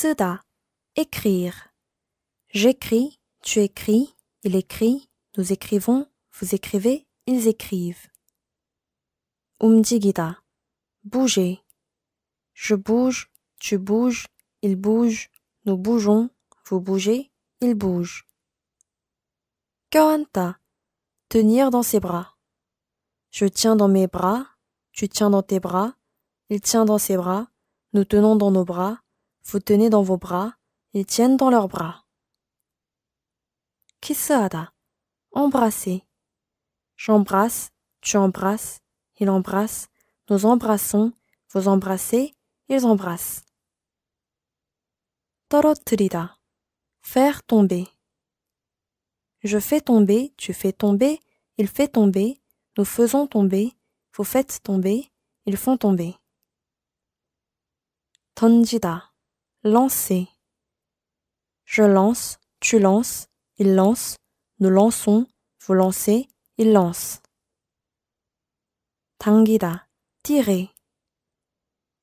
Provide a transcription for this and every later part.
seda écrire. J'écris, tu écris, il écrit, nous écrivons, vous écrivez, ils écrivent. 움직이다, bouger. Je bouge, tu bouges, il bouge, nous bougeons, vous bougez, il bouge. Kawanta. tenir dans ses bras. Je tiens dans mes bras, tu tiens dans tes bras, il tient dans ses bras, nous tenons dans nos bras, vous tenez dans vos bras, ils tiennent dans leurs bras. Kissada, embrasser. J'embrasse, tu embrasses, il embrasse, nous embrassons, vous embrassez, ils embrassent. Torotrida, faire tomber. Je fais tomber, tu fais tomber, il fait tomber, nous faisons tomber, vous faites tomber, ils font tomber. 던지다 Lancer. Je lance, tu lances, il lance, nous lançons, vous lancez, il lance. Tangida. Tirer.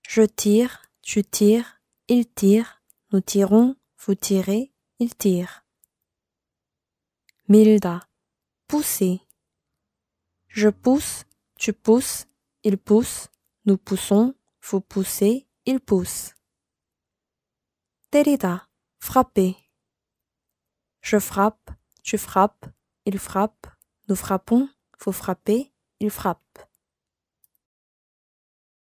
Je tire, tu tires, il tire, nous tirons, vous tirez, il tire. Milda. Pousser. Je pousse, tu pousses, il pousse, nous poussons, vous poussez, il pousse. Terida, frapper. Je frappe, tu frappes, il frappe, nous frappons, vous frappez, il frappe.